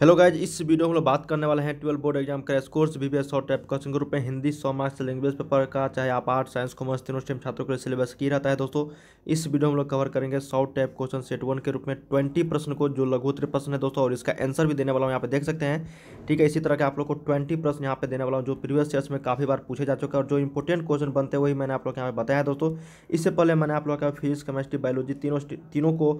hello guys इस video में हम लोग बात करने वाले हैं twelve board exam crash course B B S और टाइप कोचिंग ग्रुप में हिंदी सौ मार्क्स लैंग्वेज पेपर का चाहे आप आर्ट साइंस कॉमर्स तीनों स्ट्रीम छात्रों के लिए सिलेबस की रहता है दोस्तों इस वीडियो में हम लोग कवर करेंगे सौ टाइप क्वेश्चन सेट वन के रूप में ट्वेंटी प्रश्न को जो लघुत्र प्रश्न है दोस्तों और इसका आंसर भी देने वाला हूँ यहाँ पे देख सकते हैं ठीक है इसी तरह के आप लोग को ट्वेंटी प्रश्न यहाँ पे देने वाला हूँ जो प्रीवियस ईयर्स में काफी बार पूछे जा चुके हैं और जो इंपॉर्टेंट क्वेश्चन बनते वही मैंने आप लोग यहाँ पे बताया दोस्तों इससे पहले मैंने आप लोग का फिजिक्स केमिस्ट्री बायोलॉजी तीनों तीनों को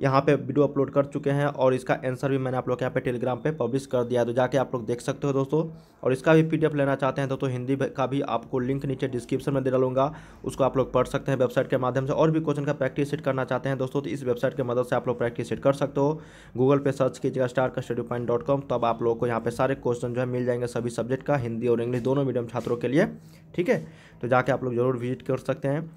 यहाँ पे वीडियो अपलोड कर चुके हैं और इसका आंसर भी मैंने आप लोग यहाँ पे टेलीग्राम पे पब्लिश कर दिया है तो जाके आप लोग देख सकते हो दोस्तों और इसका भी पीडीएफ लेना चाहते हैं तो, तो हिंदी का भी आपको लिंक नीचे डिस्क्रिप्शन में दे डालूंगा उसको आप लोग पढ़ सकते हैं वेबसाइट के माध्यम से और भी क्वेश्चन का प्रैक्टिस सेट करना चाहते हैं दोस्तों तो इस वेबसाइट की मदद से आप लोग प्रैक्टिस सेट कर सकते हो गूगल पर सर्च कीजिएगा स्टार का स्टडी पॉइंट डॉट कॉम तब आप लोग को यहाँ पर सारे क्वेश्चन जो है मिल जाएंगे सभी सब्जेक्ट का हिंदी और इंग्लिश दोनों मीडियम छात्रों के लिए ठीक है तो जाके आप लोग जरूर विजिट कर सकते हैं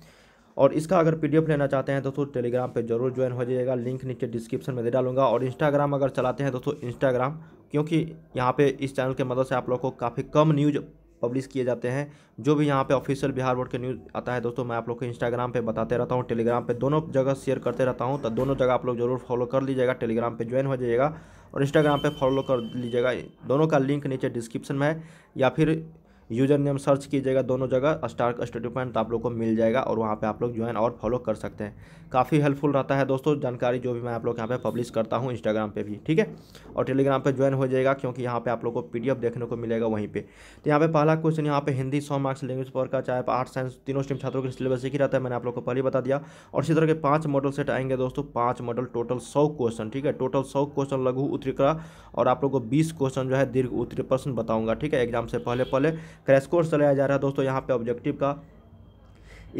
और इसका अगर पी लेना चाहते हैं दोस्तों टेलीग्राम पर जरूर ज्वाइन हो जाएगा लिंक नीचे डिस्क्रिप्शन में दे डालूंगा और इंस्टाग्राम अगर चलाते हैं दोस्तों इंस्टाग्राम क्योंकि यहाँ पर इस चैनल के मदद से आप लोग को काफ़ी कम न्यूज़ पब्लिश किए जाते हैं जो भी यहाँ पे ऑफिशियल बिहार बोर्ड के न्यूज़ आता है दोस्तों मैं आप लोग को इंस्टाग्राम पे बताते रहता हूँ टेलीग्राम पे दोनों जगह शेयर करते रहता हूँ तो दोनों जगह आप लोग जरूर फॉलो कर लीजिएगा टेलीग्राम पे ज्वाइन हो जाइएगा और इंस्टाग्राम पे फॉलो कर लीजिएगा दोनों का लिंक नीचे डिस्क्रिप्शन में है या फिर यूजर नेम सर्च कीजिएगा दोनों जगह स्टार्क स्टूडियो पॉइंट आप लोग को मिल जाएगा और वहाँ पे आप लोग ज्वाइन और फॉलो कर सकते हैं काफ़ी हेल्पफुल रहता है दोस्तों जानकारी जो भी मैं आप लोग यहाँ पे पब्लिश करता हूँ इंस्टाग्राम पे भी ठीक है और टेलीग्राम पे ज्वाइन हो जाएगा क्योंकि यहाँ पे आप लोग को पी देखने को मिलेगा वहीं पर तो यहाँ पर पहला क्वेश्चन यहाँ पे हिंदी सौ मार्क्स लैंग्वेज पर का चाहे आर्ट साइंस तीनों स्ट्रीम छात्रों के सिलेबस एक ही रहता है मैंने आप लोग को पहले बता दिया और इसी तरह के पाँच मॉडल सेट आएंगे दोस्तों पाँच मॉडल टोटल सौ क्वेश्चन ठीक है टोटल सौ क्वेश्चन लघु उत्तरी और आप लोग को बीस क्वेश्चन जो है दीर्घ उत्तरी प्रश्न बताऊंगा ठीक है एग्जाम से पहले पहले क्रैश कोर्स चलाया जा रहा है दोस्तों यहाँ पे ऑब्जेक्टिव का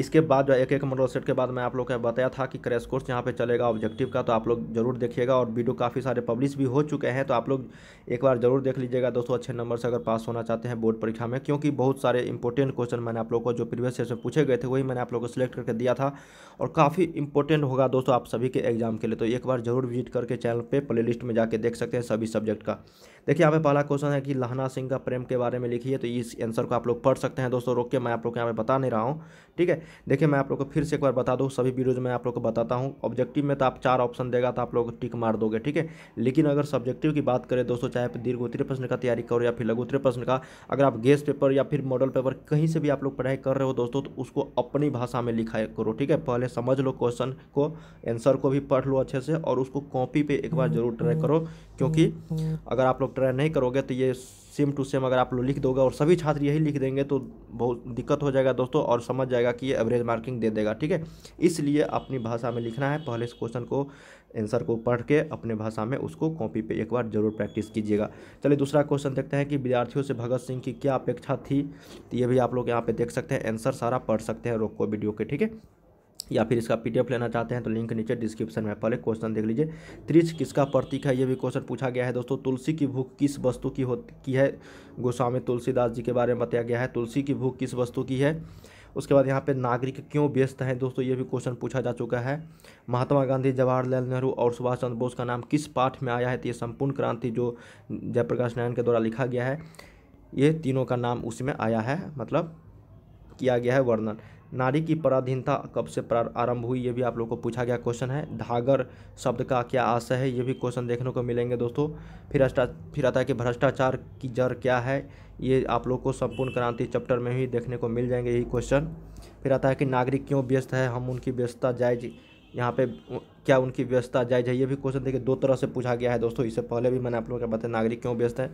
इसके बाद जो एक एक मॉडल सेट के बाद मैं आप लोग को बताया था कि क्रैश कोर्स यहाँ पे चलेगा ऑब्जेक्टिव का तो आप लोग जरूर देखिएगा और वीडियो काफ़ी सारे पब्लिश भी हो चुके हैं तो आप लोग एक बार जरूर देख लीजिएगा दोस्तों अच्छे नंबर से अगर पास होना चाहते हैं बोर्ड परीक्षा में क्योंकि बहुत सारे इंपॉर्टेंट क्वेश्चन मैंने आप लोग को जो प्रीवियस ईयर से पूछे गए थे वही मैंने आप लोग को सिलेक्ट करके दिया था और काफ़ी इंपॉर्टेंट होगा दोस्तों आप सभी के एग्जाम के लिए तो एक बार जरूर विजिट करके चैनल पर प्ले में जाकर देख सकते हैं सभी सब्जेक्ट का देखिए यहाँ पे पहला क्वेश्चन है कि लहना सिंह का प्रेम के बारे में लिखिए तो इस आंसर को आप लोग पढ़ सकते हैं दोस्तों रोक के मैं आप लोग को यहाँ पे बता नहीं रहा हूँ ठीक है देखिए मैं आप लोग को फिर से एक बार बता दूँ सभी वीडियोज़ में आप लोग को बताता हूँ ऑब्जेक्टिव में तो आप चार ऑप्शन देगा तो आप लोग टिक मार दोगे ठीक है लेकिन अगर सब्जेक्टिव की बात करें दोस्तों चाहे दीर्घ उत्तरीय प्रश्न का तैयारी करो या फिर लघु उत्तरीय प्रश्न का अगर आप गेस्ट पेपर या फिर मॉडल पेपर कहीं से भी आप लोग पढ़ाई कर रहे हो दोस्तों तो उसको अपनी भाषा में लिखा करो ठीक है पहले समझ लो क्वेश्चन को आंसर को भी पढ़ लो अच्छे से और उसको कॉपी पे एक बार जरूर ट्राई करो क्योंकि अगर आप लोग ट्राई नहीं करोगे तो ये सेम टू सेम अगर आप लोग लिख दोगे और सभी छात्र यही लिख देंगे तो बहुत दिक्कत हो जाएगा दोस्तों और समझ जाएगा कि ये एवरेज मार्किंग दे देगा ठीक है इसलिए अपनी भाषा में लिखना है पहले इस क्वेश्चन को आंसर को पढ़ के अपने भाषा में उसको कॉपी पे एक बार जरूर प्रैक्टिस कीजिएगा चलिए दूसरा क्वेश्चन देखते हैं कि विद्यार्थियों से भगत सिंह की क्या अपेक्षा थी तो ये भी आप लोग यहाँ पर देख सकते हैं आंसर सारा पढ़ सकते हैं रोक को वीडियो के ठीक है या फिर इसका पीडीएफ लेना चाहते हैं तो लिंक नीचे डिस्क्रिप्शन में पहले क्वेश्चन देख लीजिए त्रिच किसका प्रतीक है ये भी क्वेश्चन पूछा गया है दोस्तों तुलसी की भूख किस वस्तु की होती की है गोस्वामी तुलसीदास जी के बारे में बताया गया है तुलसी की भूख किस वस्तु की है उसके बाद यहाँ पे नागरिक क्यों व्यस्त हैं दोस्तों ये भी क्वेश्चन पूछा जा चुका है महात्मा गांधी जवाहरलाल नेहरू और सुभाष चंद्र बोस का नाम किस पाठ में आया है तो ये संपूर्ण क्रांति जो जयप्रकाश नारायण के द्वारा लिखा गया है ये तीनों का नाम उसमें आया है मतलब किया गया है वर्णन नारी की पराधीनता कब से आरंभ हुई ये भी आप लोग को पूछा गया क्वेश्चन है धागर शब्द का क्या आशय है ये भी क्वेश्चन देखने को मिलेंगे दोस्तों फिर अष्टा फिर आता है कि भ्रष्टाचार की जड़ क्या है ये आप लोग को संपूर्ण क्रांति चैप्टर में ही देखने को मिल जाएंगे यही क्वेश्चन फिर आता है कि नागरिक क्यों व्यस्त है हम उनकी व्यस्तता जायज यहाँ पे क्या उनकी व्यवस्था जायज है ये भी क्वेश्चन देखिए दो तरह से पूछा गया है दोस्तों इससे पहले भी मैंने आप लोगों को बताया नागरिक क्यों व्यस्त है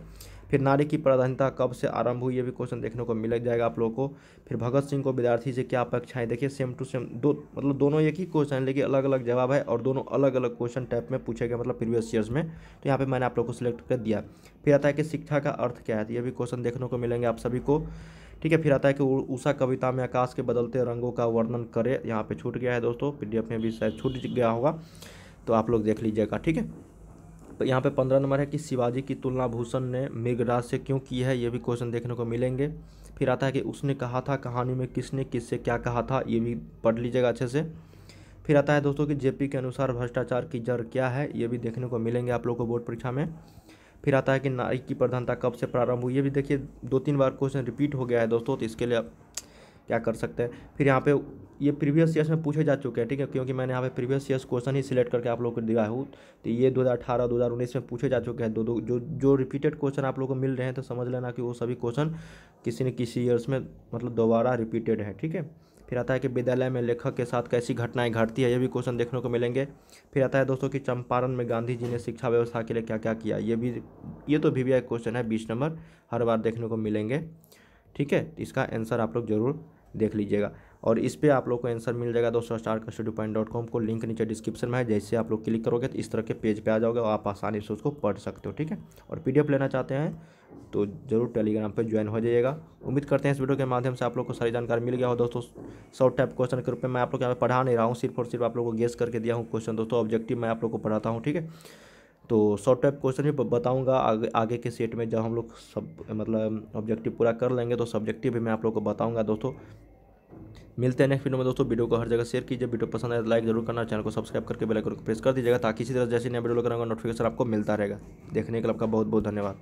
फिर नारी की प्राधान्यता कब से आरंभ हुई ये भी क्वेश्चन देखने को मिल जाएगा आप लोगों को फिर भगत सिंह को विद्यार्थी से क्या अपेक्षाएं देखिए सेम टू सेम दो मतलब दोनों एक ही क्वेश्चन है लेकिन अलग अलग जवाब है और दोनों अलग अलग क्वेश्चन टाइप में पूछे गए मतलब प्रीवियस ईयर्स में तो यहाँ पर मैंने आप लोग को सिलेक्ट कर दिया फिर आता है कि शिक्षा का अर्थ क्या है तो ये भी क्वेश्चन देखने को मिलेंगे आप सभी को ठीक है फिर आता है कि उषा कविता में आकाश के बदलते रंगों का वर्णन करे यहाँ पे छूट गया है दोस्तों पीडीएफ में भी शायद छूट गया होगा तो आप लोग देख लीजिएगा ठीक है तो यहाँ पे पंद्रह नंबर है कि शिवाजी की तुलना भूषण ने मृगराज से क्यों की है ये भी क्वेश्चन देखने को मिलेंगे फिर आता है कि उसने कहा था कहानी में किसने किससे क्या कहा था ये भी पढ़ लीजिएगा अच्छे से फिर आता है दोस्तों कि जेपी के अनुसार भ्रष्टाचार की जड़ क्या है ये भी देखने को मिलेंगे आप लोग को बोर्ड परीक्षा में फिर आता है कि नारी की प्रधानता कब से प्रारंभ हुई ये भी देखिए दो तीन बार क्वेश्चन रिपीट हो गया है दोस्तों तो इसके लिए आप क्या कर सकते हैं फिर यहाँ पे ये प्रीवियस ईयर्स में पूछे जा चुके हैं ठीक है क्योंकि मैंने यहाँ पे प्रीवियस ईयर्स क्वेश्चन ही सिलेक्ट करके आप लोग को दिया हूँ तो ये 2018 2019 में पूछे जा चुके हैं दो दो जो जो रिपीटेड क्वेश्चन आप लोग को मिल रहे हैं तो समझ लेना कि वो सभी क्वेश्चन किसी न किसी ईयर्स में मतलब दोबारा रिपीटेड है ठीक है फिर आता है कि विद्यालय में लेखक के साथ कैसी घटनाएं घटती है ये भी क्वेश्चन देखने को मिलेंगे फिर आता है दोस्तों कि चंपारण में गांधी जी ने शिक्षा व्यवस्था के लिए क्या क्या किया ये भी ये तो भी वी क्वेश्चन है बीस नंबर हर बार देखने को मिलेंगे ठीक है इसका आंसर आप लोग ज़रूर देख लीजिएगा और इस पर आप लोग को आंसर मिल जाएगा दोस्तों स्टार का स्टूडियो पॉइंट डॉट कॉम को लिंक नीचे डिस्क्रिप्शन में है जैसे आप लोग क्लिक करोगे तो इस तरह के पेज पे आ जाओगे और आप आसानी से उसको पढ़ सकते हो ठीक है और पी लेना चाहते हैं तो जरूर टेलीग्राम पर ज्वाइन हो जाइएगा उम्मीद करते हैं इस वीडियो के माध्यम से आप लोग को सारी जानकारी मिल गया हो दोस्तों सौ टाइप क्वेश्चन के रूप में मैं आप लोग यहाँ पर पढ़ा नहीं रहा हूँ सिर्फ और सिर्फ आप लोग को गेस करके दिया हूँ क्वेश्चन दोस्तों ऑब्जेक्टिव मैं आप लोग को पढ़ाता हूँ ठीक है तो शॉर्ट टाइप क्वेश्चन भी बताऊंगा आगे आगे के सेट में जब हम लोग सब मतलब ऑब्जेक्टिव पूरा कर लेंगे तो सब्जेक्टिव भी मैं आप लोग को बताऊंगा दोस्तों मिलते हैं नेक्स्ट वीडियो में दोस्तों वीडियो को हर जगह शेयर कीजिए वीडियो पसंद आया तो लाइक जरूर करना चैनल को सब्सक्राइब करके बेल आइकन को प्रेस कर दीजिएगा ताकि इसी तरह जैसे नया वीडियो लगाऊंगा नोटिफिकेशन आपको मिलता रहेगा देखने के लिए आपका बहुत बहुत धन्यवाद